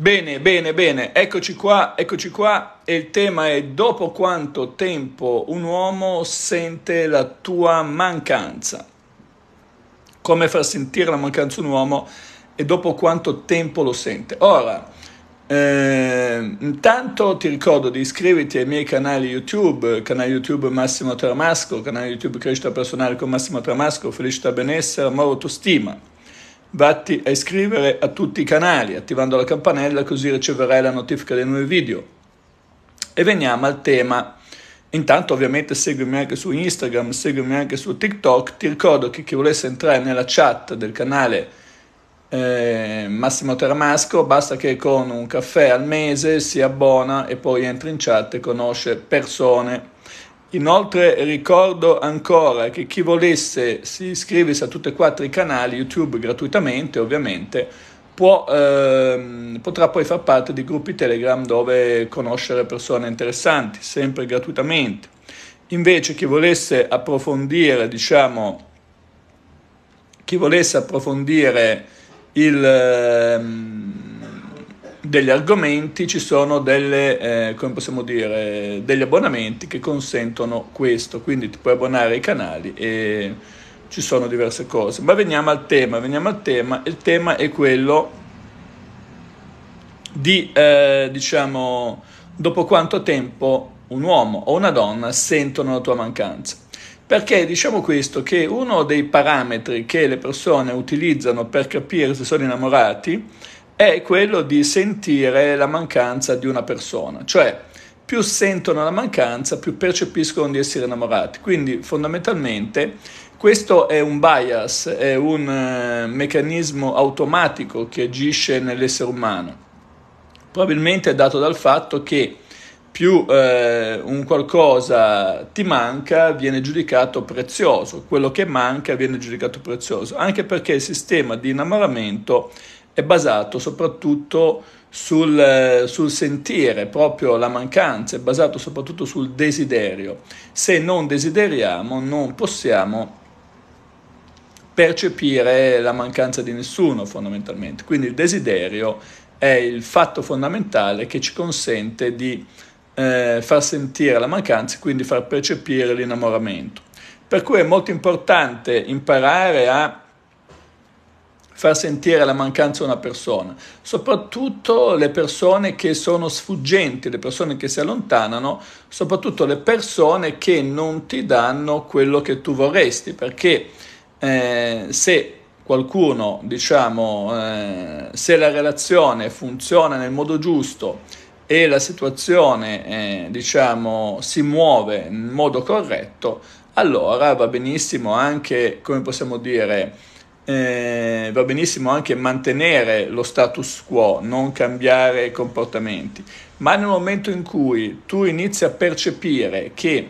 Bene, bene, bene, eccoci qua, eccoci qua. E il tema è dopo quanto tempo un uomo sente la tua mancanza. Come far sentire la mancanza un uomo e dopo quanto tempo lo sente. Ora, eh, intanto ti ricordo di iscriverti ai miei canali YouTube, canale YouTube Massimo Tramasco, canale YouTube Crescita Personale con Massimo Tramasco, Felicità Benessere, Amore Autostima. Vatti a iscrivere a tutti i canali attivando la campanella così riceverai la notifica dei nuovi video. E veniamo al tema. Intanto ovviamente seguimi anche su Instagram, seguimi anche su TikTok. Ti ricordo che chi volesse entrare nella chat del canale eh, Massimo Teramasco basta che con un caffè al mese si abbona e poi entra in chat e conosce persone Inoltre ricordo ancora che chi volesse si iscriversi a tutti e quattro i canali YouTube gratuitamente, ovviamente, può, ehm, potrà poi far parte di gruppi Telegram dove conoscere persone interessanti, sempre gratuitamente. Invece chi volesse approfondire, diciamo, chi volesse approfondire il... Ehm, degli argomenti, ci sono delle, eh, come possiamo dire, degli abbonamenti che consentono questo, quindi ti puoi abbonare ai canali e ci sono diverse cose. Ma veniamo al tema, veniamo al tema, il tema è quello di, eh, diciamo, dopo quanto tempo un uomo o una donna sentono la tua mancanza. Perché diciamo questo, che uno dei parametri che le persone utilizzano per capire se sono innamorati è quello di sentire la mancanza di una persona, cioè più sentono la mancanza, più percepiscono di essere innamorati. Quindi fondamentalmente questo è un bias, è un eh, meccanismo automatico che agisce nell'essere umano. Probabilmente è dato dal fatto che più eh, un qualcosa ti manca viene giudicato prezioso, quello che manca viene giudicato prezioso, anche perché il sistema di innamoramento è è basato soprattutto sul, sul, sentire, proprio la mancanza, è basato soprattutto sul desiderio. Se non desideriamo non possiamo percepire la mancanza di nessuno fondamentalmente. Quindi il desiderio è il fatto fondamentale che ci consente di eh, far sentire la mancanza e quindi far percepire l'innamoramento. Per cui è molto importante imparare a far sentire la mancanza a una persona, soprattutto le persone che sono sfuggenti, le persone che si allontanano, soprattutto le persone che non ti danno quello che tu vorresti, perché eh, se qualcuno, diciamo, eh, se la relazione funziona nel modo giusto e la situazione, eh, diciamo, si muove in modo corretto, allora va benissimo anche, come possiamo dire, eh, va benissimo anche mantenere lo status quo, non cambiare comportamenti, ma nel momento in cui tu inizi a percepire che,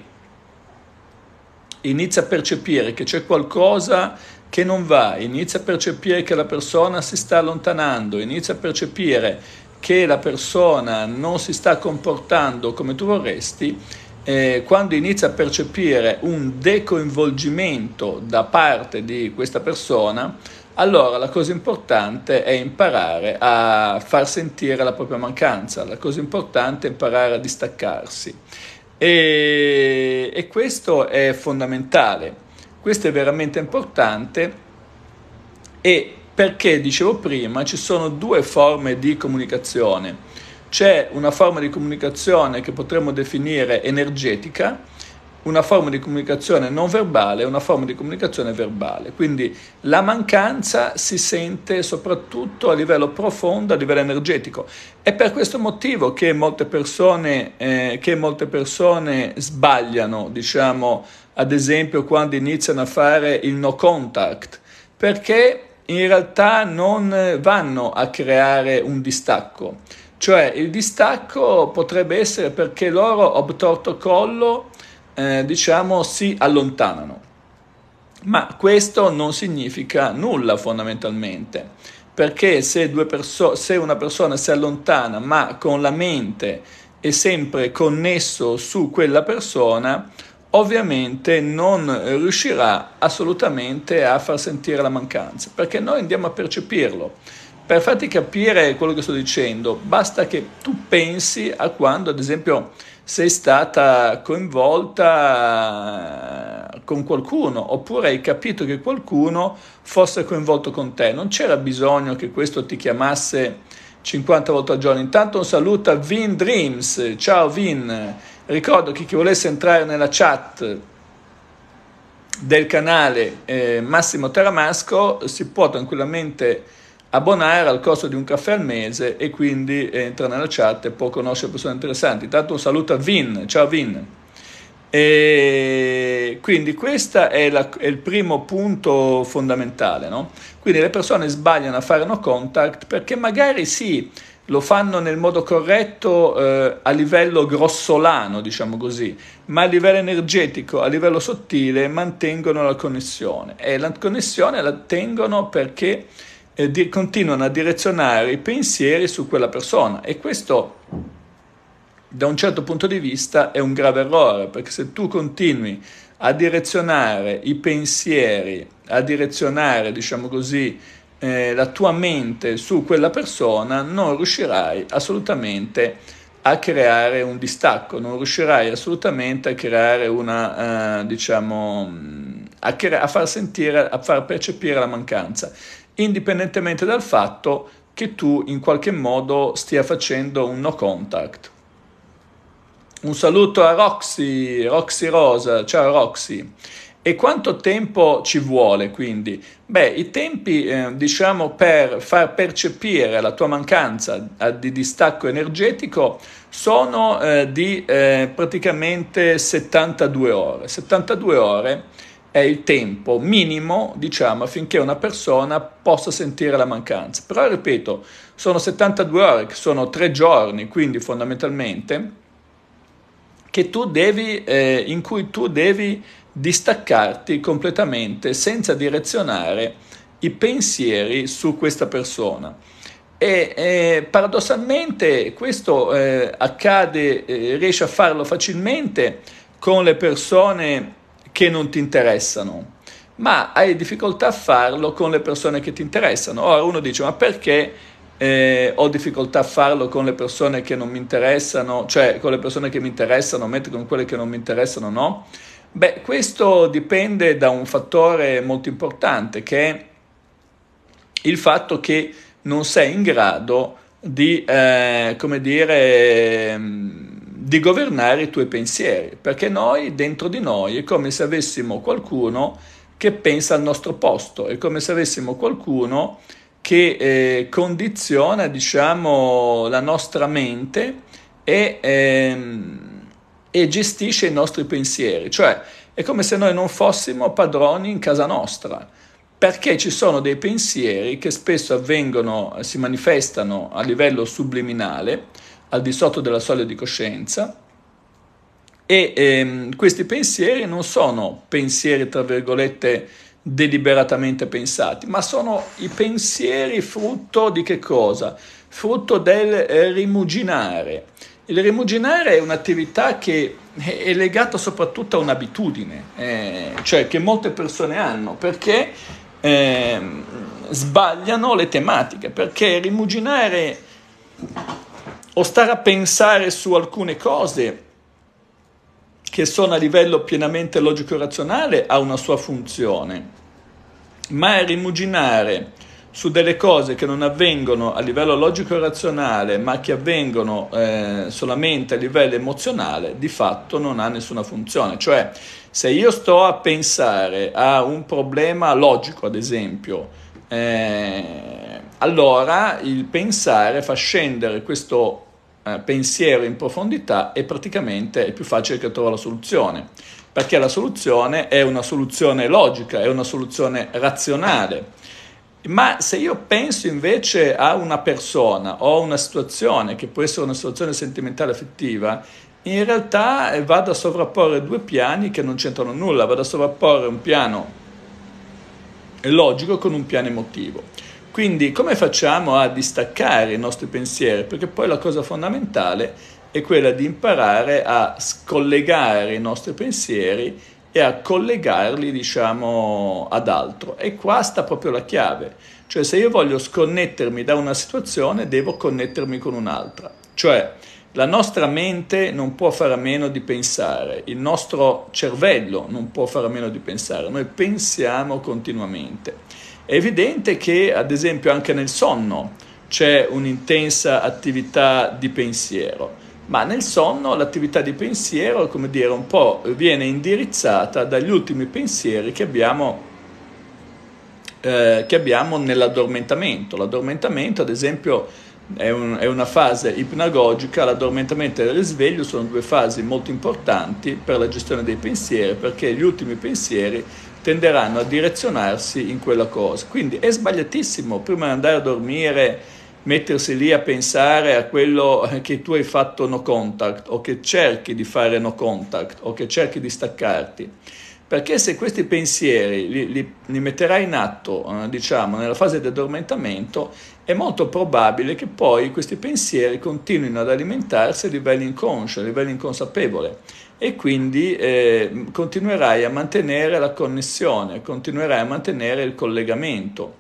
a percepire che c'è qualcosa che non va, inizia a percepire che la persona si sta allontanando, inizia a percepire che la persona non si sta comportando come tu vorresti, eh, quando inizia a percepire un decoinvolgimento da parte di questa persona, allora la cosa importante è imparare a far sentire la propria mancanza, la cosa importante è imparare a distaccarsi. E, e questo è fondamentale, questo è veramente importante e perché dicevo prima ci sono due forme di comunicazione c'è una forma di comunicazione che potremmo definire energetica, una forma di comunicazione non verbale e una forma di comunicazione verbale. Quindi la mancanza si sente soprattutto a livello profondo, a livello energetico. È per questo motivo che molte persone, eh, che molte persone sbagliano, diciamo, ad esempio quando iniziano a fare il no contact, perché in realtà non vanno a creare un distacco cioè il distacco potrebbe essere perché loro, obtorto collo, eh, diciamo, si allontanano. Ma questo non significa nulla fondamentalmente, perché se, perso- se una persona si allontana ma con la mente è sempre connesso su quella persona, ovviamente non riuscirà assolutamente a far sentire la mancanza, perché noi andiamo a percepirlo. Per farti capire quello che sto dicendo, basta che tu pensi a quando, ad esempio, sei stata coinvolta eh, con qualcuno oppure hai capito che qualcuno fosse coinvolto con te. Non c'era bisogno che questo ti chiamasse 50 volte al giorno. Intanto un saluto a Vin Dreams. Ciao Vin. Ricordo che chi volesse entrare nella chat del canale eh, Massimo Teramasco si può tranquillamente abbonare al costo di un caffè al mese e quindi entra nella chat e può conoscere persone interessanti. Tanto un saluto a Vin, ciao Vin. E quindi questo è, è, il primo punto fondamentale. No? Quindi le persone sbagliano a fare no contact perché magari sì, lo fanno nel modo corretto eh, a livello grossolano, diciamo così, ma a livello energetico, a livello sottile mantengono la connessione e la connessione la tengono perché eh, di, continuano a direzionare i pensieri su quella persona e questo da un certo punto di vista è un grave errore perché se tu continui a direzionare i pensieri, a direzionare, diciamo così, eh, la tua mente su quella persona, non riuscirai assolutamente a creare un distacco, non riuscirai assolutamente a creare una, eh, diciamo, mm, a, cre- a, far sentire, a far percepire la mancanza indipendentemente dal fatto che tu in qualche modo stia facendo un no contact. Un saluto a Roxy, Roxy Rosa, ciao Roxy. E quanto tempo ci vuole quindi? Beh, i tempi eh, diciamo per far percepire la tua mancanza eh, di distacco energetico sono eh, di eh, praticamente 72 ore. 72 ore è il tempo minimo, diciamo, affinché una persona possa sentire la mancanza. Però, ripeto, sono 72 ore, che sono tre giorni, quindi fondamentalmente, devi, eh, in cui tu devi distaccarti completamente senza direzionare i pensieri su questa persona. E eh, paradossalmente questo eh, accade, eh, riesce a farlo facilmente con le persone che non ti interessano, ma hai difficoltà a farlo con le persone che ti interessano. Ora uno dice, ma perché eh, ho difficoltà a farlo con le persone che non mi interessano, cioè con le persone che mi interessano, mentre con quelle che non mi interessano no? Beh, questo dipende da un fattore molto importante che è il fatto che non sei in grado di, eh, come dire, ehm, di governare i tuoi pensieri, perché noi dentro di noi è come se avessimo qualcuno che pensa al nostro posto, è come se avessimo qualcuno che eh, condiziona, diciamo, la nostra mente e, ehm, e gestisce i nostri pensieri, cioè è come se noi non fossimo padroni in casa nostra, perché ci sono dei pensieri che spesso avvengono, si manifestano a livello subliminale, al di sotto della soglia di coscienza e ehm, questi pensieri non sono pensieri, tra virgolette, deliberatamente pensati, ma sono i pensieri frutto di che cosa? Frutto del eh, rimuginare. Il rimuginare è un'attività che è legata soprattutto a un'abitudine, eh, cioè che molte persone hanno, perché eh, sbagliano le tematiche, perché rimuginare o stare a pensare su alcune cose che sono a livello pienamente logico-razionale ha una sua funzione, ma rimuginare su delle cose che non avvengono a livello logico-razionale, ma che avvengono eh, solamente a livello emozionale, di fatto non ha nessuna funzione. Cioè, se io sto a pensare a un problema logico, ad esempio, eh, allora il pensare fa scendere questo eh, pensiero in profondità e praticamente è più facile che trova la soluzione, perché la soluzione è una soluzione logica, è una soluzione razionale. Ma se io penso invece a una persona o a una situazione che può essere una situazione sentimentale affettiva, in realtà eh, vado a sovrapporre due piani che non c'entrano nulla, vado a sovrapporre un piano logico con un piano emotivo. Quindi come facciamo a distaccare i nostri pensieri? Perché poi la cosa fondamentale è quella di imparare a scollegare i nostri pensieri e a collegarli, diciamo, ad altro. E qua sta proprio la chiave. Cioè se io voglio sconnettermi da una situazione, devo connettermi con un'altra. Cioè la nostra mente non può fare a meno di pensare, il nostro cervello non può fare a meno di pensare, noi pensiamo continuamente. È evidente che, ad esempio, anche nel sonno c'è un'intensa attività di pensiero, ma nel sonno l'attività di pensiero, come dire, un po' viene indirizzata dagli ultimi pensieri che abbiamo eh, che abbiamo nell'addormentamento. L'addormentamento, ad esempio, è, un, è, una fase ipnagogica, l'addormentamento e il risveglio sono due fasi molto importanti per la gestione dei pensieri, perché gli ultimi pensieri tenderanno a direzionarsi in quella cosa. Quindi è sbagliatissimo prima di andare a dormire mettersi lì a pensare a quello che tu hai fatto no contact o che cerchi di fare no contact o che cerchi di staccarti. Perché se questi pensieri li, li, li metterai in atto, eh, diciamo, nella fase di addormentamento, è molto probabile che poi questi pensieri continuino ad alimentarsi a livello inconscio, a livello inconsapevole e quindi eh, continuerai a mantenere la connessione, continuerai a mantenere il collegamento.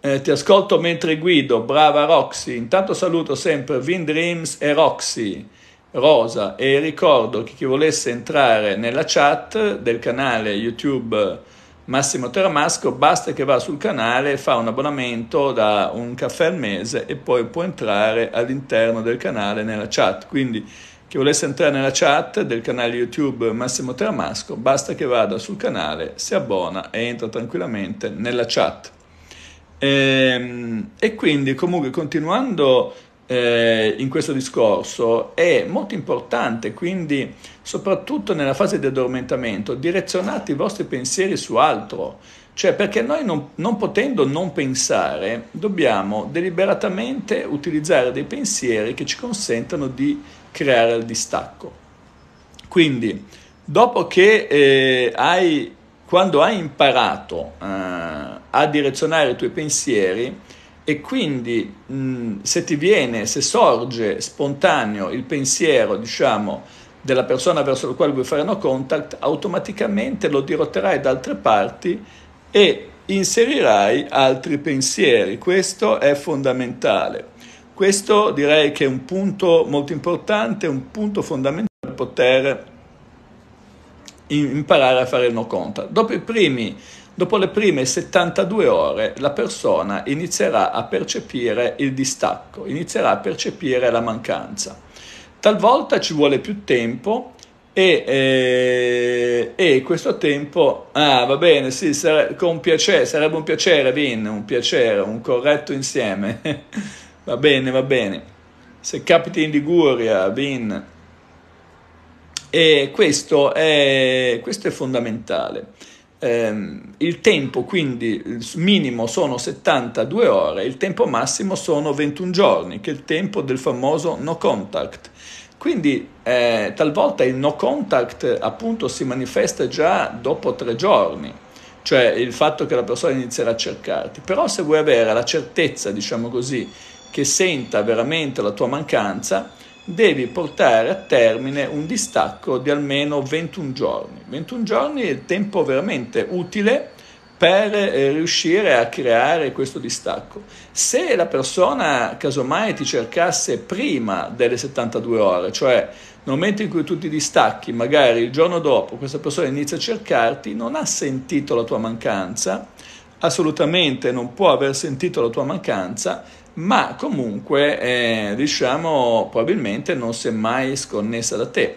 Eh, ti ascolto mentre guido, brava Roxy. Intanto saluto sempre Vin Dreams e Roxy. Rosa e ricordo che chi volesse entrare nella chat del canale YouTube Massimo Teramasco, basta che va sul canale, fa un abbonamento da un caffè al mese e poi può entrare all'interno del canale nella chat. Quindi chi volesse entrare nella chat del canale YouTube Massimo Teramasco, basta che vada sul canale, si abbona e entra tranquillamente nella chat. E, ehm, e quindi comunque continuando eh, in questo discorso è molto importante quindi soprattutto nella fase di addormentamento direzionate i vostri pensieri su altro cioè perché noi non, non, potendo non pensare dobbiamo deliberatamente utilizzare dei pensieri che ci consentano di creare il distacco. Quindi dopo che eh, hai, quando hai imparato eh, a direzionare i tuoi pensieri e quindi mh, se ti viene, se sorge spontaneo il pensiero, diciamo, della persona verso la quale vuoi fare no contact, automaticamente lo dirotterai da altre parti e inserirai altri pensieri. Questo è fondamentale. Questo direi che è un punto molto importante, un punto fondamentale per poter imparare a fare il no contact. Dopo i primi Dopo le prime 72 ore la persona inizierà a percepire il distacco, inizierà a percepire la mancanza. Talvolta ci vuole più tempo e, eh, e, questo tempo, ah va bene, sì, sare- con piacere, sarebbe un piacere, Vin, un piacere, un corretto insieme, va bene, va bene, se capiti in Liguria, Vin, e questo è, questo è fondamentale. Ehm, il tempo quindi minimo sono 72 ore, il tempo massimo sono 21 giorni, che è il tempo del famoso no contact. Quindi eh, talvolta il no contact appunto si manifesta già dopo tre giorni, cioè il fatto che la persona inizierà a cercarti. Però se vuoi avere la certezza, diciamo così, che senta veramente la tua mancanza, devi portare a termine un distacco di almeno 21 giorni. 21 giorni è il tempo veramente utile per eh, riuscire a creare questo distacco. Se la persona casomai ti cercasse prima delle 72 ore, cioè nel momento in cui tu ti distacchi, magari il giorno dopo questa persona inizia a cercarti, non ha sentito la tua mancanza, assolutamente non può aver sentito la tua mancanza ma comunque eh, diciamo probabilmente non si è mai sconnessa da te.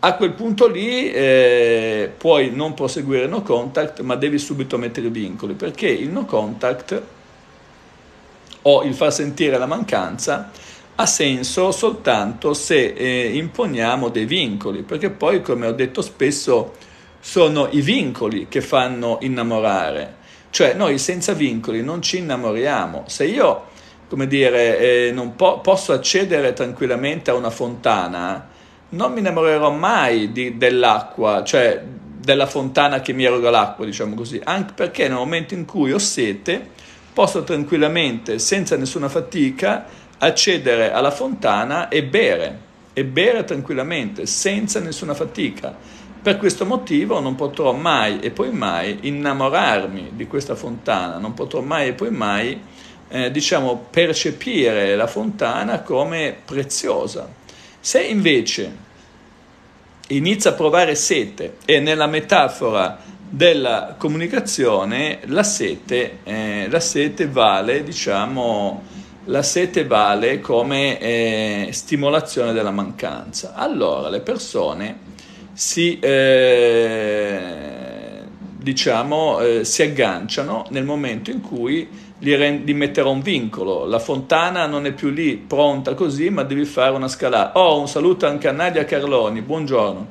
A quel punto lì eh, puoi non proseguire no contact, ma devi subito mettere i vincoli, perché il no contact o il far sentire la mancanza ha senso soltanto se eh, imponiamo dei vincoli, perché poi, come ho detto spesso, sono i vincoli che fanno innamorare. Cioè, noi senza vincoli non ci innamoriamo. Se io come dire, eh, po- posso accedere tranquillamente a una fontana, non mi innamorerò mai di, dell'acqua, cioè della fontana che mi eroga l'acqua, diciamo così, anche perché nel momento in cui ho sete posso tranquillamente, senza nessuna fatica, accedere alla fontana e bere, e bere tranquillamente, senza nessuna fatica. Per questo motivo non potrò mai e poi mai innamorarmi di questa fontana, non potrò mai e poi mai eh, diciamo, percepire la fontana come preziosa. Se invece inizia a provare sete e nella metafora della comunicazione la sete, eh, la sete vale, diciamo, la sete vale come eh, stimolazione della mancanza. Allora le persone si, eh, diciamo, eh, si agganciano nel momento in cui gli, rend- gli, metterò un vincolo. La fontana non è più lì pronta così, ma devi fare una scalata. Oh, un saluto anche a Nadia Carloni, buongiorno.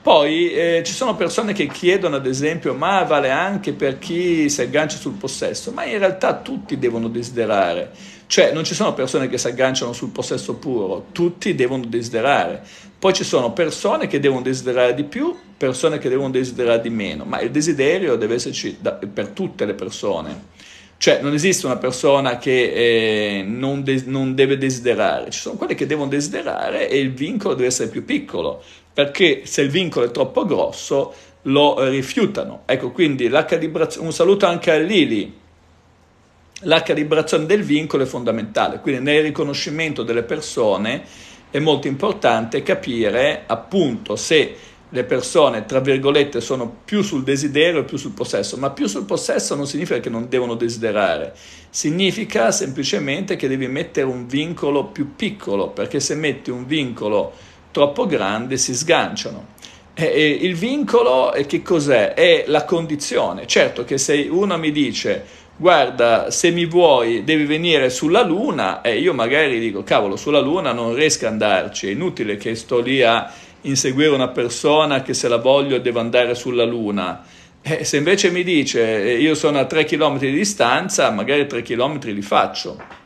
Poi eh, ci sono persone che chiedono, ad esempio, ma vale anche per chi si aggancia sul possesso, ma in realtà tutti devono desiderare. Cioè, non ci sono persone che si agganciano sul possesso puro, tutti devono desiderare. Poi ci sono persone che devono desiderare di più, persone che devono desiderare di meno, ma il desiderio deve esserci da- per tutte le persone. Cioè non esiste una persona che eh, non, de- non deve desiderare, ci sono quelle che devono desiderare e il vincolo deve essere più piccolo, perché se il vincolo è troppo grosso lo rifiutano. Ecco, quindi la calibrazione, un saluto anche a Lili. La calibrazione del vincolo è fondamentale, quindi nel riconoscimento delle persone è molto importante capire appunto se le persone, tra virgolette, sono più sul desiderio e più sul possesso, ma più sul possesso non significa che non devono desiderare, significa semplicemente che devi mettere un vincolo più piccolo, perché se metti un vincolo troppo grande si sganciano. E, e il vincolo è che cos'è? È la condizione. Certo che se uno mi dice guarda, se mi vuoi devi venire sulla Luna, e io magari dico, cavolo, sulla Luna non riesco ad andarci, è inutile che sto lì a inseguire una persona che se la voglio deve andare sulla Luna. E eh, se invece mi dice eh, io sono a 3 km di distanza, magari 3 km li faccio.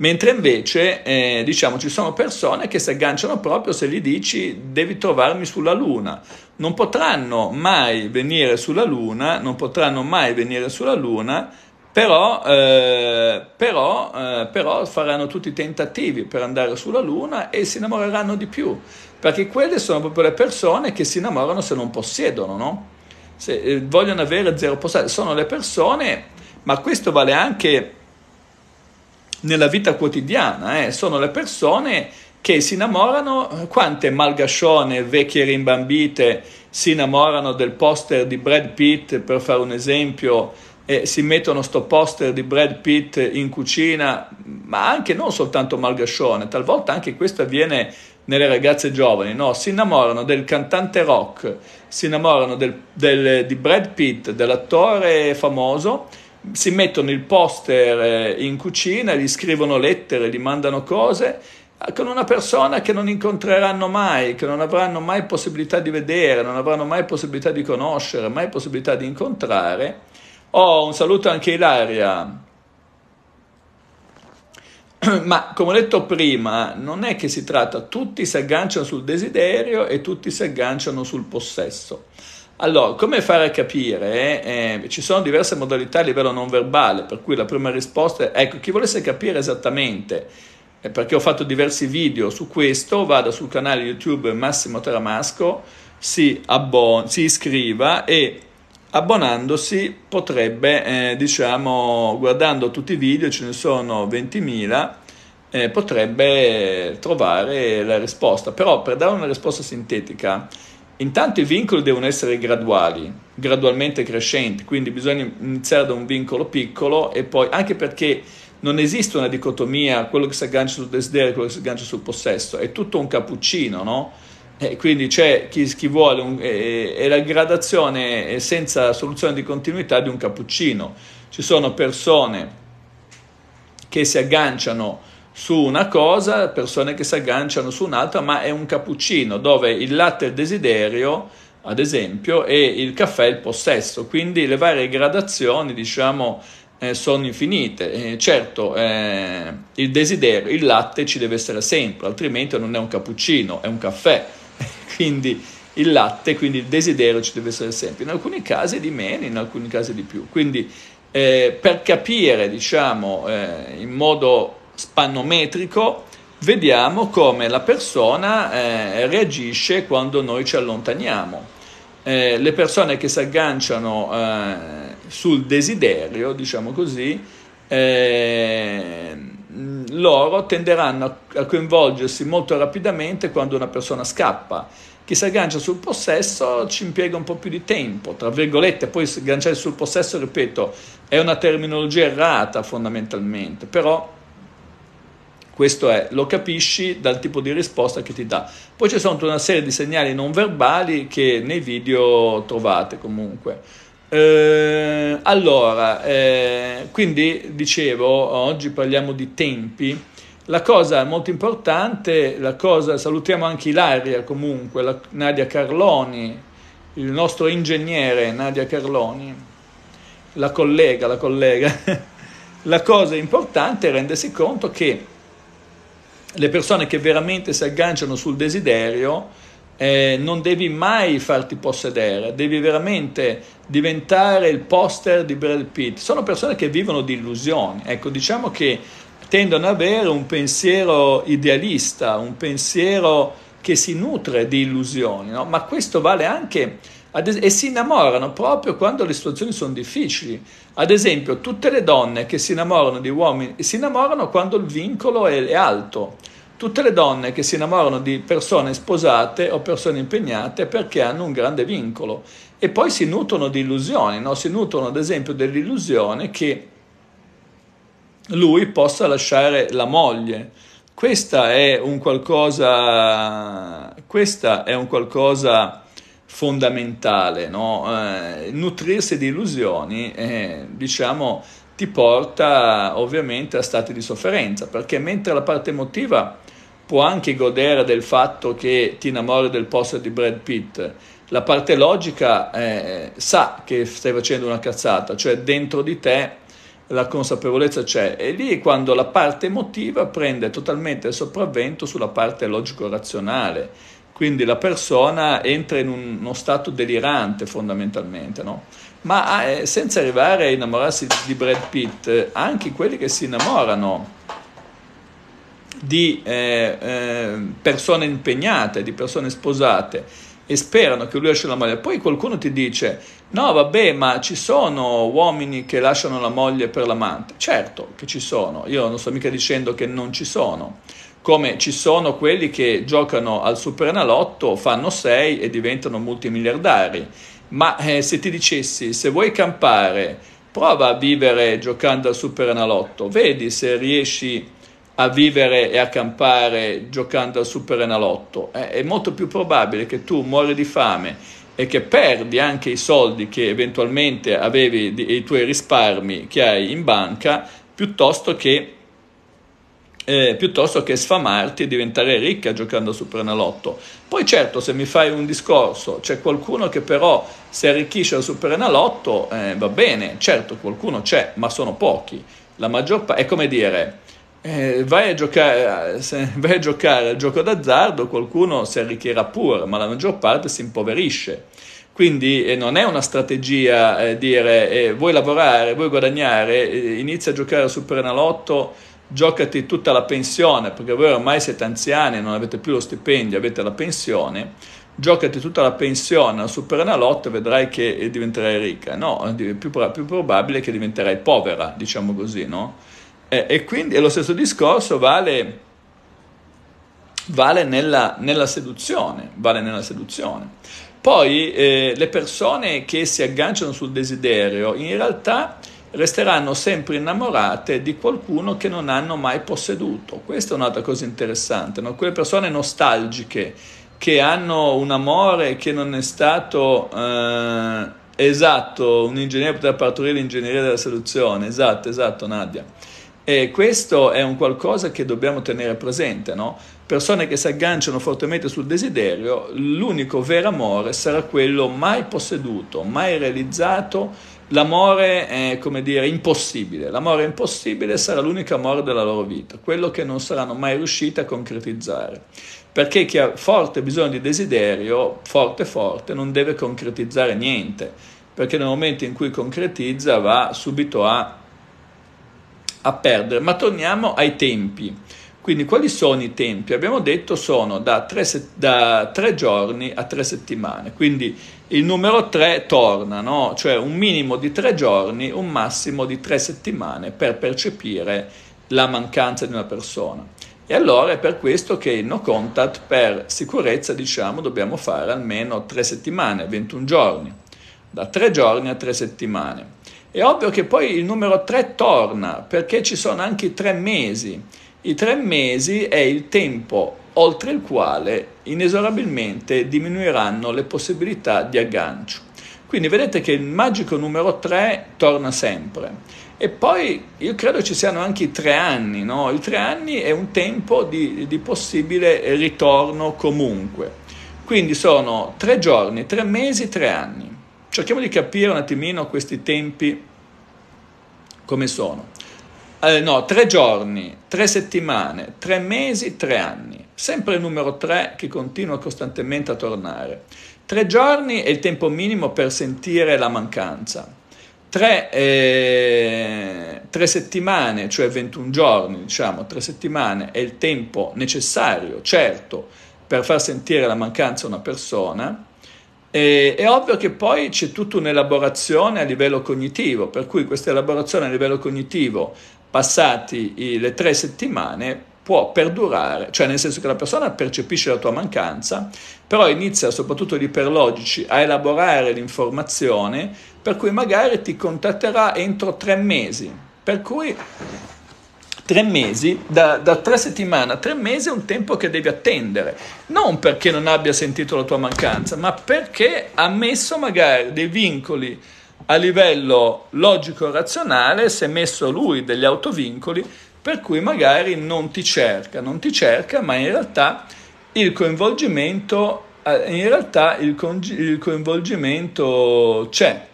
Mentre invece, eh, diciamo, ci sono persone che si agganciano proprio se gli dici devi trovarmi sulla Luna. Non potranno mai venire sulla Luna, non potranno mai venire sulla Luna, però, eh, però, eh, però faranno tutti i tentativi per andare sulla Luna e si innamoreranno di più perché quelle sono proprio le persone che si innamorano se non possiedono, no? Se eh, vogliono avere zero possesso, sono le persone, ma questo vale anche nella vita quotidiana, eh? sono le persone che si innamorano, eh, quante malgascione, vecchie rimbambite si innamorano del poster di Brad Pitt, per fare un esempio, eh, si mettono sto poster di Brad Pitt in cucina, ma anche non soltanto malgascione, talvolta anche questo avviene nelle ragazze giovani, no? Si innamorano del cantante rock, si innamorano del, del, di Brad Pitt, dell'attore famoso, si mettono il poster eh, in cucina, gli scrivono lettere, gli mandano cose eh, con una persona che non incontreranno mai, che non avranno mai possibilità di vedere, non avranno mai possibilità di conoscere, mai possibilità di incontrare. Oh, un saluto anche Ilaria. Ma come ho detto prima, non è che si tratta, tutti si agganciano sul desiderio e tutti si agganciano sul possesso. Allora, come fare a capire? Eh, ci sono diverse modalità a livello non verbale, per cui la prima risposta è, ecco, chi volesse capire esattamente, eh, perché ho fatto diversi video su questo, vada sul canale YouTube Massimo Teramasco, si, abbon- si iscriva e abbonandosi potrebbe, eh, diciamo, guardando tutti i video, ce ne sono 20.000, eh, potrebbe trovare la risposta. Però per dare una risposta sintetica, intanto i vincoli devono essere graduali, gradualmente crescenti, quindi bisogna iniziare da un vincolo piccolo e poi, anche perché non esiste una dicotomia, quello che si aggancia sul desiderio e quello che si aggancia sul possesso, è tutto un cappuccino, no? Eh, quindi c'è chi, chi vuole, un, eh, eh è la gradazione eh, senza soluzione di continuità di un cappuccino. Ci sono persone che si agganciano su una cosa, persone che si agganciano su un'altra, ma è un cappuccino dove il latte è il desiderio, ad esempio, e il caffè è il possesso. Quindi le varie gradazioni, diciamo, eh, sono infinite. Eh, certo, eh, il desiderio, il latte ci deve essere sempre, altrimenti non è un cappuccino, è un caffè. quindi il latte, quindi il desiderio ci deve essere sempre, in alcuni casi di meno, in alcuni casi di più. Quindi eh, per capire, diciamo, eh, in modo spannometrico, vediamo come la persona eh, reagisce quando noi ci allontaniamo. Eh, le persone che si agganciano eh, sul desiderio, diciamo così, eh, Mm, loro tenderanno a coinvolgersi molto rapidamente quando una persona scappa. Chi si aggancia sul possesso ci impiega un po' più di tempo, tra virgolette, poi agganciare sul possesso, ripeto, è una terminologia errata fondamentalmente, però questo è, lo capisci dal tipo di risposta che ti dà. Poi ci sono tutta una serie di segnali non verbali che nei video trovate comunque. Eh, allora, eh, quindi dicevo, oggi parliamo di tempi. La cosa molto importante, la cosa, salutiamo anche Ilaria comunque, la, Nadia Carloni, il nostro ingegnere Nadia Carloni, la collega, la collega. la cosa importante è rendersi conto che le persone che veramente si agganciano sul desiderio eh, non devi mai farti possedere, devi veramente diventare il poster di Brad Pitt. Sono persone che vivono di illusioni, ecco, diciamo che tendono ad avere un pensiero idealista, un pensiero che si nutre di illusioni, no? ma questo vale anche es- e si innamorano proprio quando le situazioni sono difficili. Ad esempio, tutte le donne che si innamorano di uomini si innamorano quando il vincolo è, è alto tutte le donne che si innamorano di persone sposate o persone impegnate perché hanno un grande vincolo e poi si nutrono di illusioni, no? si nutrono ad esempio dell'illusione che lui possa lasciare la moglie. Questa è un qualcosa, questa è un qualcosa fondamentale, no? eh, nutrirsi di illusioni, eh, diciamo, ti porta ovviamente a stati di sofferenza, perché mentre la parte emotiva può anche godere del fatto che ti innamori del posto di Brad Pitt. La parte logica eh, sa che stai facendo una cazzata, cioè dentro di te la consapevolezza c'è e lì quando la parte emotiva prende totalmente il sopravvento sulla parte logico-razionale, quindi la persona entra in un, uno stato delirante fondamentalmente, no? ma eh, senza arrivare a innamorarsi di Brad Pitt, anche quelli che si innamorano di eh, eh, persone impegnate, di persone sposate e sperano che lui lasci la moglie. Poi qualcuno ti dice, no vabbè, ma ci sono uomini che lasciano la moglie per l'amante. Certo che ci sono, io non sto mica dicendo che non ci sono. Come ci sono quelli che giocano al Superenalotto, fanno sei e diventano multimiliardari. Ma eh, se ti dicessi, se vuoi campare, prova a vivere giocando al Superenalotto, vedi se riesci a vivere e a campare giocando al superenalotto. Eh, è molto più probabile che tu muori di fame e che perdi anche i soldi che eventualmente avevi, i tuoi risparmi che hai in banca, piuttosto che, eh, piuttosto che sfamarti e diventare ricca giocando al superenalotto. Poi certo, se mi fai un discorso, c'è qualcuno che però si arricchisce al superenalotto, eh, va bene, certo qualcuno c'è, ma sono pochi. La maggior parte, è come dire eh, vai, a giocare, se vai a giocare al gioco d'azzardo, qualcuno si arricchirà pure, ma la maggior parte si impoverisce. Quindi eh, non è una strategia eh, dire eh, vuoi lavorare, vuoi guadagnare, eh, inizia a giocare al superenalotto, giocati tutta la pensione, perché voi ormai siete anziani, non avete più lo stipendio, avete la pensione, giocati tutta la pensione al superenalotto e vedrai che eh, diventerai ricca. No, è più, più probabile che diventerai povera, diciamo così, no? Eh, e quindi e lo stesso discorso vale, vale nella, nella, seduzione, vale nella seduzione. Poi eh, le persone che si agganciano sul desiderio in realtà resteranno sempre innamorate di qualcuno che non hanno mai posseduto. Questa è un'altra cosa interessante. No? Quelle persone nostalgiche che hanno un amore che non è stato eh, esatto, un ingegnere poteva partorire l'ingegneria della seduzione, esatto, esatto Nadia e questo è un qualcosa che dobbiamo tenere presente, no? Persone che si agganciano fortemente sul desiderio, l'unico vero amore sarà quello mai posseduto, mai realizzato. L'amore è, come dire, impossibile. L'amore impossibile sarà l'unico amore della loro vita, quello che non saranno mai riusciti a concretizzare. Perché chi ha forte bisogno di desiderio, forte forte, non deve concretizzare niente, perché nel momento in cui concretizza va subito a a perdere. Ma torniamo ai tempi. Quindi quali sono i tempi? Abbiamo detto sono da tre, da tre giorni a tre settimane, quindi il numero 3 torna, no? cioè un minimo di tre giorni, un massimo di tre settimane per percepire la mancanza di una persona. E allora è per questo che il no contact per sicurezza diciamo dobbiamo fare almeno tre settimane, 21 giorni, da tre giorni a tre settimane. È ovvio che poi il numero 3 torna perché ci sono anche i tre mesi. I tre mesi è il tempo oltre il quale inesorabilmente diminuiranno le possibilità di aggancio. Quindi vedete che il magico numero 3 torna sempre. E poi io credo ci siano anche i tre anni, no? I tre anni è un tempo di, di possibile ritorno comunque. Quindi sono tre giorni, tre mesi, tre anni. Cerchiamo di capire un attimino questi tempi come sono. Eh, no, tre giorni, tre settimane, tre mesi, tre anni. Sempre il numero tre che continua costantemente a tornare. Tre giorni è il tempo minimo per sentire la mancanza. Tre, eh, tre, settimane, cioè 21 giorni, diciamo, tre settimane è il tempo necessario, certo, per far sentire la mancanza a una persona e, è ovvio che poi c'è tutta un'elaborazione a livello cognitivo, per cui questa elaborazione a livello cognitivo, passati i, le tre settimane, può perdurare, cioè nel senso che la persona percepisce la tua mancanza, però inizia soprattutto gli iperlogici a elaborare l'informazione, per cui magari ti contatterà entro tre mesi. Per cui tre mesi, da, da, tre settimane a tre mesi è un tempo che devi attendere, non perché non abbia sentito la tua mancanza, ma perché ha messo magari dei vincoli a livello logico-razionale, si è messo lui degli autovincoli, per cui magari non ti cerca, non ti cerca, ma in realtà il coinvolgimento, eh, in realtà il, il coinvolgimento c'è.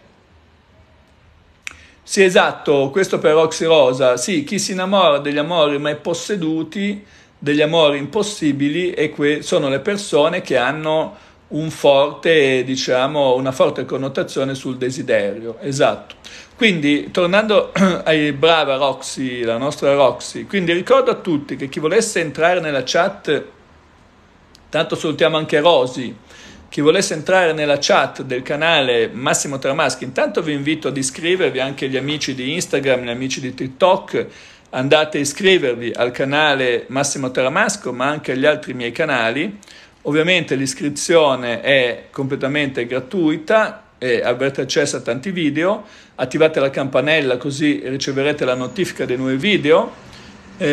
Sì, esatto, questo per Roxy Rosa. Sì, chi si innamora degli amori mai posseduti, degli amori impossibili, e que- sono le persone che hanno un forte, diciamo, una forte connotazione sul desiderio. Esatto. Quindi, tornando ai brava Roxy, la nostra Roxy, quindi ricordo a tutti che chi volesse entrare nella chat, tanto salutiamo anche Rosy, chi volesse entrare nella chat del canale Massimo Tramaschi, intanto vi invito ad iscrivervi anche gli amici di Instagram, gli amici di TikTok, andate a iscrivervi al canale Massimo Tramasco, ma anche agli altri miei canali. Ovviamente l'iscrizione è completamente gratuita, e avrete accesso a tanti video, attivate la campanella così riceverete la notifica dei nuovi video. Ehm,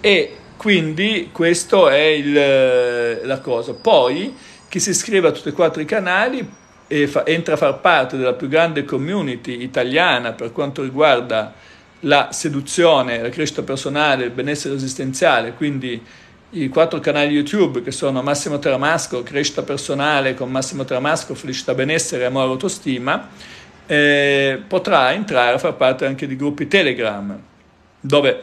e, e quindi questa è il, eh, la cosa. Poi chi si iscrive a tutti e quattro i canali e fa, entra a far parte della più grande community italiana per quanto riguarda la seduzione, la crescita personale, il benessere esistenziale, quindi i quattro canali YouTube che sono Massimo Tramasco, Crescita Personale con Massimo Tramasco, Felicità Benessere, Amore Autostima, eh, potrà entrare a far parte anche di gruppi Telegram, dove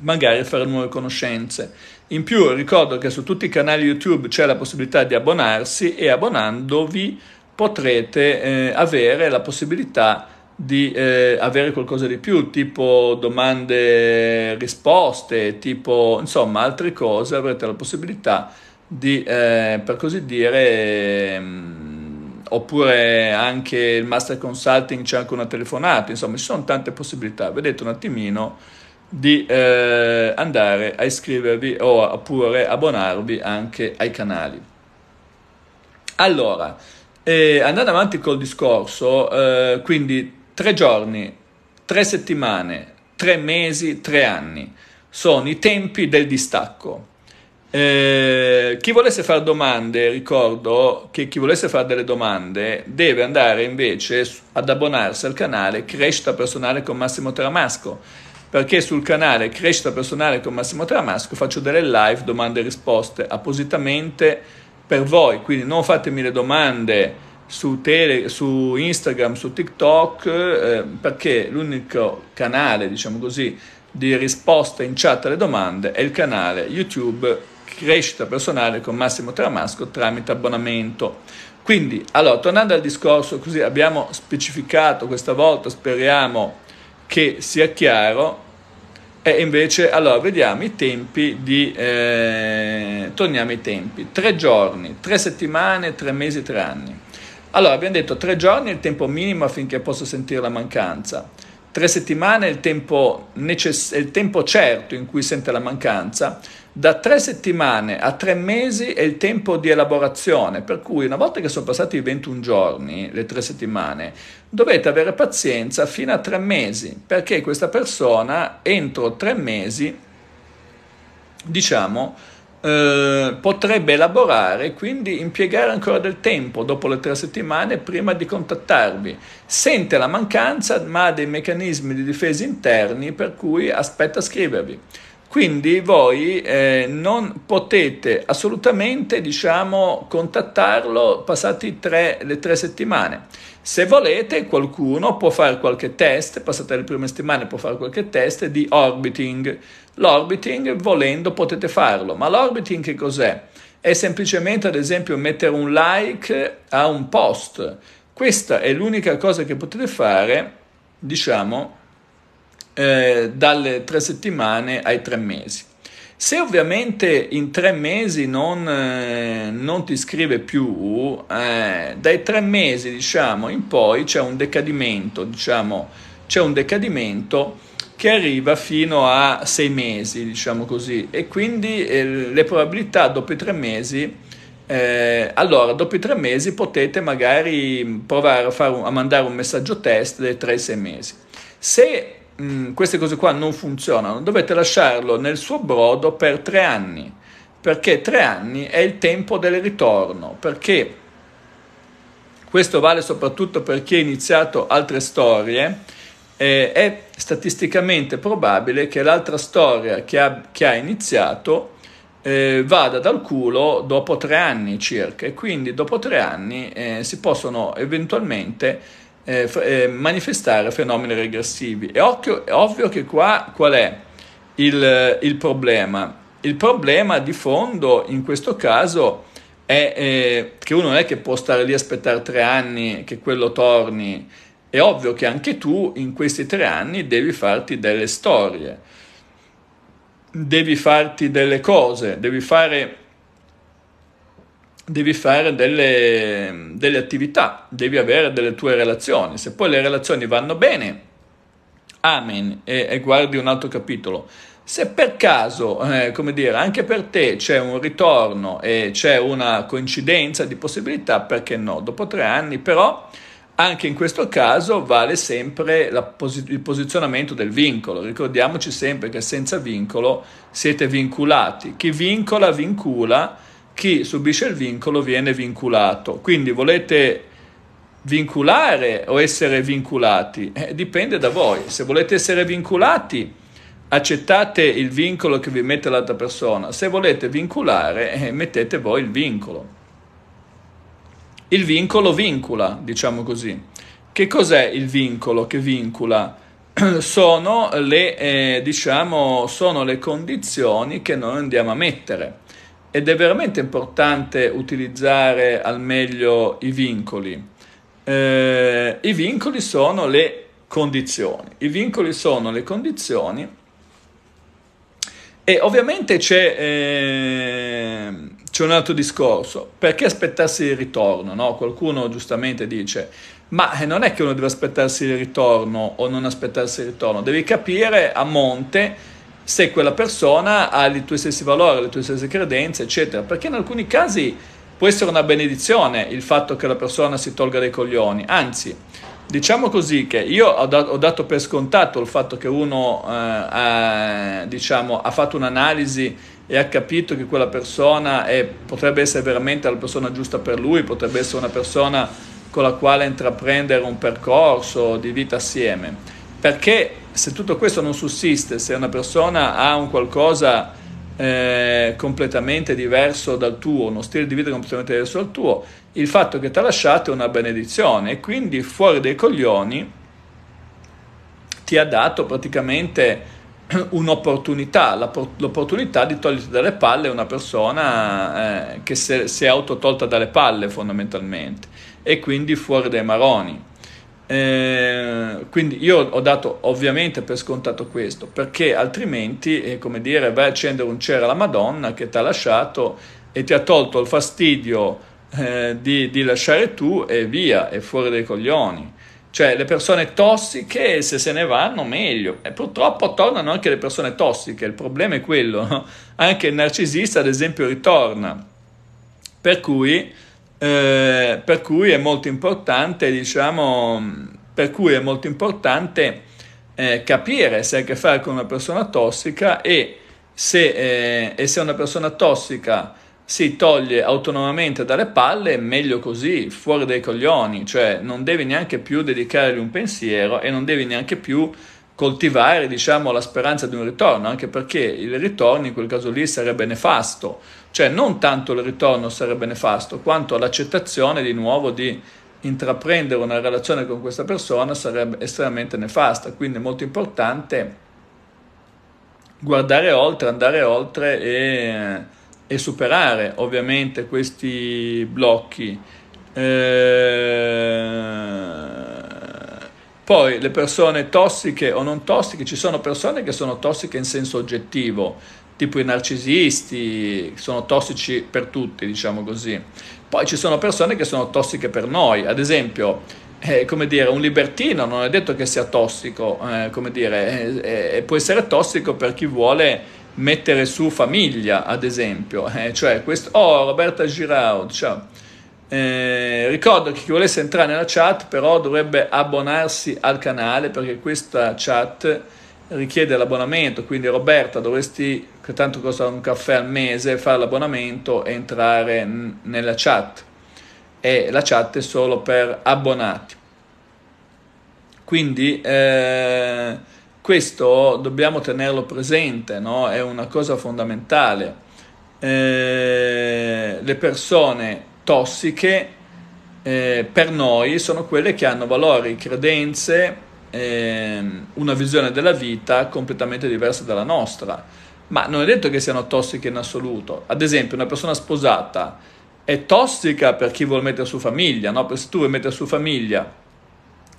magari fare nuove conoscenze. In più ricordo che su tutti i canali YouTube c'è la possibilità di abbonarsi e abbonandovi potrete eh, avere la possibilità di eh, avere qualcosa di più, tipo domande risposte, tipo insomma altre cose, avrete la possibilità di, eh, per così dire, ehm, oppure anche il master consulting c'è anche una telefonata, insomma ci sono tante possibilità, vedete un attimino di eh, andare a iscrivervi o oppure abbonarvi anche ai canali. Allora, eh, andando avanti col discorso, eh, quindi tre giorni, tre settimane, tre mesi, tre anni sono i tempi del distacco. Eh, chi volesse fare domande, ricordo che chi volesse fare delle domande deve andare invece ad abbonarsi al canale Crescita Personale con Massimo Tramasco perché sul canale Crescita Personale con Massimo Tramasco faccio delle live domande e risposte appositamente per voi, quindi non fatemi le domande su, tele, su Instagram, su TikTok, eh, perché l'unico canale, diciamo così, di risposta in chat alle domande è il canale YouTube Crescita Personale con Massimo Tramasco tramite abbonamento. Quindi, allora, tornando al discorso, così abbiamo specificato questa volta, speriamo, che sia chiaro e invece, allora vediamo i tempi di, eh, torniamo ai tempi, tre giorni, tre settimane, tre mesi, tre anni. Allora abbiamo detto tre giorni è il tempo minimo affinché possa sentire la mancanza, tre settimane è il tempo, necess- il tempo certo in cui sente la mancanza da tre settimane a tre mesi è il tempo di elaborazione, per cui una volta che sono passati i 21 giorni, le tre settimane, dovete avere pazienza fino a tre mesi, perché questa persona entro tre mesi, diciamo, eh, potrebbe elaborare, quindi impiegare ancora del tempo dopo le tre settimane prima di contattarvi. Sente la mancanza, ma ha dei meccanismi di difesa interni per cui aspetta a scrivervi. Quindi voi eh, non potete assolutamente diciamo, contattarlo passati tre, le tre settimane. Se volete, qualcuno può fare qualche test, passate le prime settimane può fare qualche test di orbiting. L'orbiting, volendo, potete farlo. Ma l'orbiting che cos'è? È semplicemente, ad esempio, mettere un like a un post. Questa è l'unica cosa che potete fare, diciamo, eh, dalle tre settimane ai tre mesi. Se ovviamente in tre mesi non, eh, non ti scrive più, eh, dai tre mesi diciamo in poi c'è un decadimento, diciamo, c'è un decadimento che arriva fino a sei mesi, diciamo così, e quindi eh, le probabilità dopo i tre mesi, eh, allora dopo i tre mesi potete magari provare a, un, a mandare un messaggio test dei tre ai sei mesi. Se Mm, queste cose qua non funzionano, dovete lasciarlo nel suo brodo per tre anni, perché tre anni è il tempo del ritorno, perché questo vale soprattutto per chi ha iniziato altre storie, eh, è statisticamente probabile che l'altra storia che ha, che ha iniziato eh, vada dal culo dopo tre anni circa e quindi dopo tre anni eh, si possono eventualmente eh, eh, manifestare fenomeni regressivi. E occhio, è ovvio che qua qual è il, eh, il, problema? Il problema di fondo in questo caso è eh, che uno non è che può stare lì a aspettare tre anni che quello torni. È ovvio che anche tu in questi tre anni devi farti delle storie, devi farti delle cose, devi fare devi fare delle, delle attività, devi avere delle tue relazioni. Se poi le relazioni vanno bene, amen, e, e guardi un altro capitolo. Se per caso, eh, come dire, anche per te c'è un ritorno e c'è una coincidenza di possibilità, perché no? Dopo tre anni, però, anche in questo caso vale sempre posi- il posizionamento del vincolo. Ricordiamoci sempre che senza vincolo siete vinculati. Chi vincola, vincula chi subisce il vincolo viene vinculato. Quindi volete vinculare o essere vinculati? Eh, dipende da voi. Se volete essere vinculati, accettate il vincolo che vi mette l'altra persona. Se volete vinculare, eh, mettete voi il vincolo. Il vincolo vincula, diciamo così. Che cos'è il vincolo che vincola? Sono le, eh, diciamo, sono le condizioni che noi andiamo a mettere ed è veramente importante utilizzare al meglio i vincoli. Eh, I vincoli sono le condizioni. I vincoli sono le condizioni e ovviamente c'è, eh, c'è un altro discorso. Perché aspettarsi il ritorno? No? Qualcuno giustamente dice ma eh, non è che uno deve aspettarsi il ritorno o non aspettarsi il ritorno, devi capire a monte se quella persona ha i tuoi stessi valori, le tue stesse credenze, eccetera. Perché in alcuni casi può essere una benedizione il fatto che la persona si tolga dai coglioni, anzi, diciamo così che io ho, dat- ho, dato per scontato il fatto che uno eh, ha, diciamo, ha, fatto un'analisi e ha capito che quella persona è, potrebbe essere veramente la persona giusta per lui, potrebbe essere una persona con la quale intraprendere un percorso di vita assieme. Perché se tutto questo non sussiste, se una persona ha un qualcosa eh, completamente diverso dal tuo, uno stile di vita completamente diverso dal tuo, il fatto che ti ha lasciato è una benedizione e quindi fuori dai coglioni ti ha dato praticamente un'opportunità, l'opportunità di toglierti dalle palle una persona eh, che si è autotolta dalle palle fondamentalmente e quindi fuori dai maroni. Eh, quindi io ho dato ovviamente per scontato questo, perché altrimenti, è eh, come dire, vai a accendere un cero alla Madonna che ti ha lasciato e ti ha tolto il fastidio eh, di, di, lasciare tu e via, è fuori dai coglioni. Cioè le persone tossiche se se ne vanno meglio e purtroppo tornano anche le persone tossiche, il problema è quello, no? anche il narcisista ad esempio ritorna. Per cui eh, per cui è molto importante, diciamo, per cui è molto importante eh, capire se hai a che fare con una persona tossica e se, eh, e se una persona tossica si toglie autonomamente dalle palle, meglio così, fuori dai coglioni, cioè non devi neanche più dedicargli un pensiero e non devi neanche più coltivare, diciamo, la speranza di un ritorno, anche perché il ritorno in quel caso lì sarebbe nefasto. Cioè non tanto il ritorno sarebbe nefasto, quanto l'accettazione di nuovo di intraprendere una relazione con questa persona sarebbe estremamente nefasta. Quindi è molto importante guardare oltre, andare oltre e, e superare ovviamente questi blocchi. Eh, poi le persone tossiche o non tossiche, ci sono persone che sono tossiche in senso oggettivo, tipo i narcisisti, sono tossici per tutti, diciamo così. Poi ci sono persone che sono tossiche per noi, ad esempio, eh, come dire, un libertino non è detto che sia tossico, eh, come dire, eh, eh, eh può essere tossico per chi vuole mettere su famiglia, ad esempio. Eh, cioè questo... Oh, Roberta Giraud, ciao. ricordo che chi volesse entrare nella chat però dovrebbe abbonarsi al canale perché questa chat richiede l'abbonamento, quindi Roberta dovresti, che tanto costa un caffè al mese, fare l'abbonamento e entrare nella chat. E la chat è solo per abbonati. Quindi eh, questo dobbiamo tenerlo presente, no? è una cosa fondamentale. Eh, le persone tossiche eh, per noi sono quelle che hanno valori, credenze, ehm, una visione della vita completamente diversa dalla nostra, ma non è detto che siano tossiche in assoluto. Ad esempio, una persona sposata è tossica per chi vuole mettere su famiglia, no? Perché se tu vuoi mettere su famiglia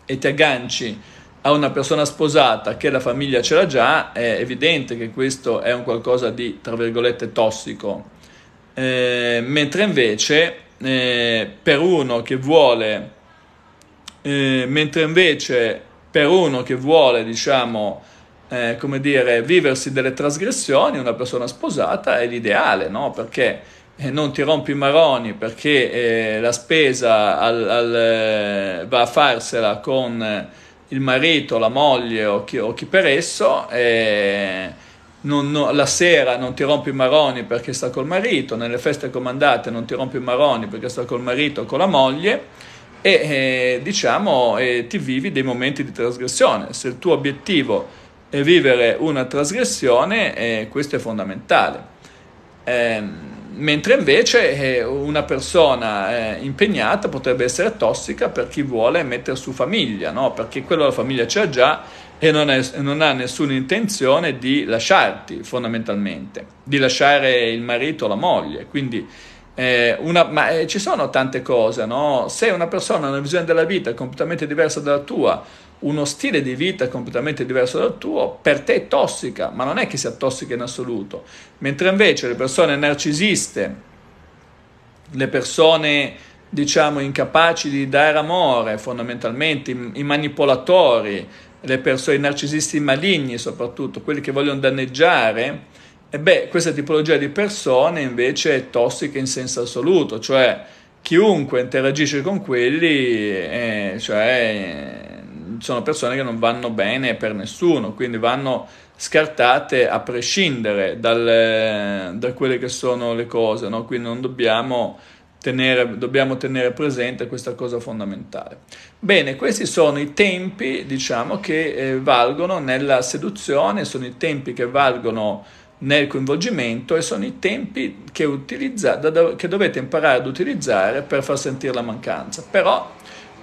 e ti agganci a una persona sposata che la famiglia ce l'ha già, è evidente che questo è un qualcosa di, tra virgolette, tossico. Eh, mentre invece eh, per uno che vuole, eh, mentre invece per uno che vuole, diciamo, eh, come dire, viversi delle trasgressioni, una persona sposata è l'ideale, no? Perché eh, non ti rompi i maroni, perché eh, la spesa al, al, eh, va a farsela con eh, il marito, la moglie o chi, o chi per esso, eh, non, no, la sera non ti rompi i maroni perché sta col marito, nelle feste comandate non ti rompi i maroni perché sta col marito o con la moglie, e eh, diciamo eh, ti vivi dei momenti di trasgressione. Se il tuo obiettivo è vivere una trasgressione, eh, questo è fondamentale. Ehm, mentre invece eh, una persona eh, impegnata potrebbe essere tossica per chi vuole mettere su famiglia, no? perché quello la famiglia c'è già e non, è, non ha nessuna intenzione di lasciarti fondamentalmente, di lasciare il marito o la moglie. Quindi eh, una, ma eh, ci sono tante cose, no? Se una persona ha una visione della vita completamente diversa dalla tua, uno stile di vita completamente diverso dal tuo, per te è tossica, ma non è che sia tossica in assoluto. Mentre invece le persone narcisiste, le persone diciamo incapaci di dare amore, fondamentalmente i, i manipolatori, le persone, i narcisisti maligni soprattutto, quelli che vogliono danneggiare, e beh, questa tipologia di persone invece è tossica in senso assoluto, cioè chiunque interagisce con quelli, eh, cioè, eh, sono persone che non vanno bene per nessuno, quindi vanno scartate a prescindere dal, eh, da quelle che sono le cose, no? quindi non dobbiamo tenere, dobbiamo tenere presente questa cosa fondamentale. Bene, questi sono i tempi diciamo, che eh, valgono nella seduzione, sono i tempi che valgono nel coinvolgimento e sono i tempi che, utilizza, da, che dovete imparare ad utilizzare per far sentire la mancanza. Però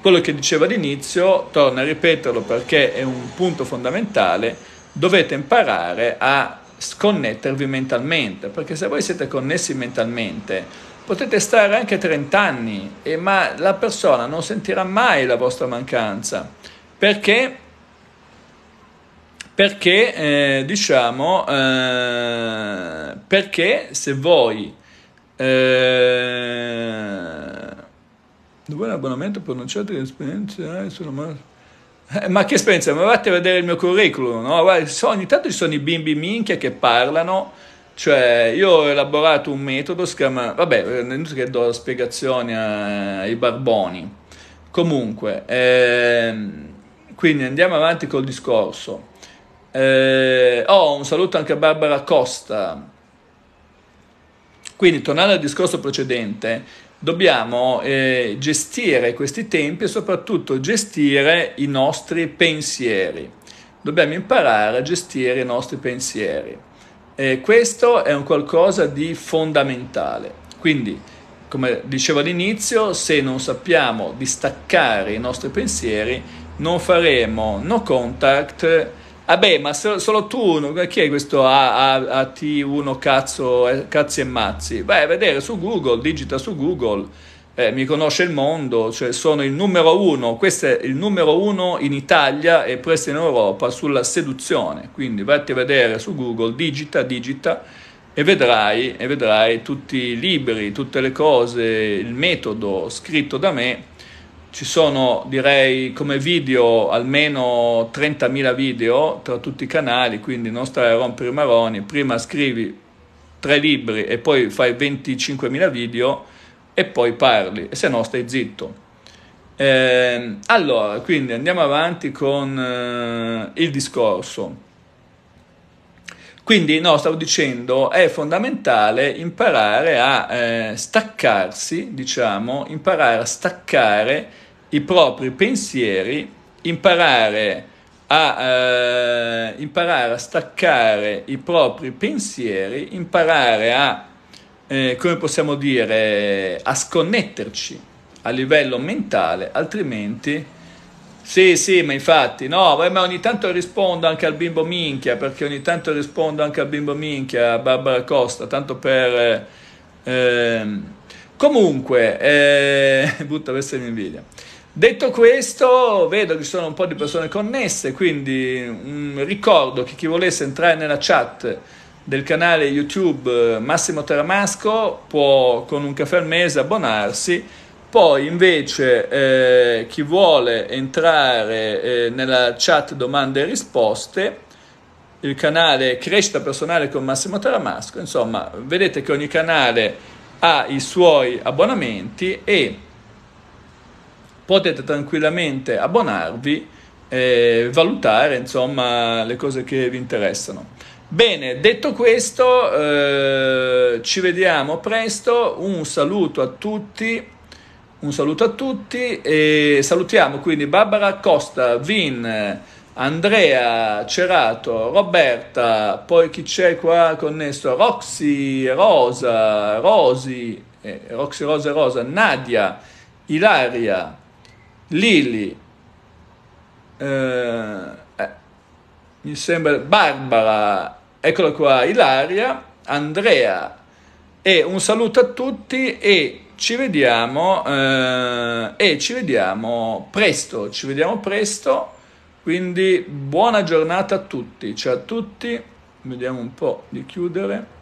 quello che dicevo all'inizio, torno a ripeterlo perché è un punto fondamentale, dovete imparare a sconnettervi mentalmente, perché se voi siete connessi mentalmente potete stare anche 30 anni, ma la persona non sentirà mai la vostra mancanza, perché perché eh, diciamo eh, perché se voi eh, dove l'abbonamento pronunciate le esperienze eh, sono mal... Eh, ma che esperienza ma andate a vedere il mio curriculum no? Guarda, ogni tanto ci sono i bimbi minchia che parlano cioè io ho elaborato un metodo si chiama vabbè eh, non so che do la spiegazione ai barboni comunque ehm, quindi andiamo avanti col discorso eh, oh, un saluto anche a Barbara Costa. Quindi, tornando al discorso precedente, dobbiamo eh, gestire questi tempi e soprattutto gestire i nostri pensieri. Dobbiamo imparare a gestire i nostri pensieri. Eh, questo è un qualcosa di fondamentale. Quindi, come dicevo all'inizio, se non sappiamo distaccare i nostri pensieri, non faremo no contact Vabbè, ah, ma so, solo tu, chi è questo AT1 cazzo, eh, cazzi e mazzi? Vai a vedere su Google, digita su Google, eh, mi conosce il mondo, cioè sono il numero uno, questo è il numero uno in Italia e presto in Europa sulla seduzione, quindi vatti a vedere su Google, digita, digita e vedrai, e vedrai tutti i libri, tutte le cose, il metodo scritto da me ci sono direi come video almeno 30.000 video tra tutti i canali, quindi non stare a rompere i maroni, prima scrivi tre libri e poi fai 25.000 video e poi parli, e se no stai zitto. Eh, allora, quindi andiamo avanti con eh, il discorso. Quindi, no, stavo dicendo, è fondamentale imparare a eh, staccarsi, diciamo, imparare a staccare i propri pensieri, imparare a, eh, imparare a staccare i propri pensieri, imparare a, eh, come possiamo dire, a sconnetterci a livello mentale, altrimenti sì, sì, ma infatti, no, ma ogni tanto rispondo anche al bimbo minchia, perché ogni tanto rispondo anche al bimbo minchia, a Barbara Costa, tanto per... Eh, comunque, eh, brutta questa in invidia. Detto questo, vedo che ci sono un po' di persone connesse, quindi mh, mm, ricordo che chi volesse entrare nella chat del canale YouTube eh, Massimo Teramasco può con un caffè al mese abbonarsi poi invece eh, chi vuole entrare eh, nella chat domande e risposte, il canale Crescita Personale con Massimo Taramasco, insomma vedete che ogni canale ha i suoi abbonamenti e potete tranquillamente abbonarvi e valutare insomma le cose che vi interessano. Bene, detto questo, eh, ci vediamo presto, un saluto a tutti un saluto a tutti e salutiamo quindi Barbara Costa, Vin, Andrea, Cerato, Roberta, poi chi c'è qua connesso? Roxy, Rosa, Rosi, eh, Roxy, Rosa, Rosa, Nadia, Ilaria, Lili, eh, eh, mi sembra Barbara, eccola qua, Ilaria, Andrea. E un saluto a tutti e ci vediamo eh, e ci vediamo presto, ci vediamo presto, quindi buona giornata a tutti, ciao a tutti, vediamo un po' di chiudere.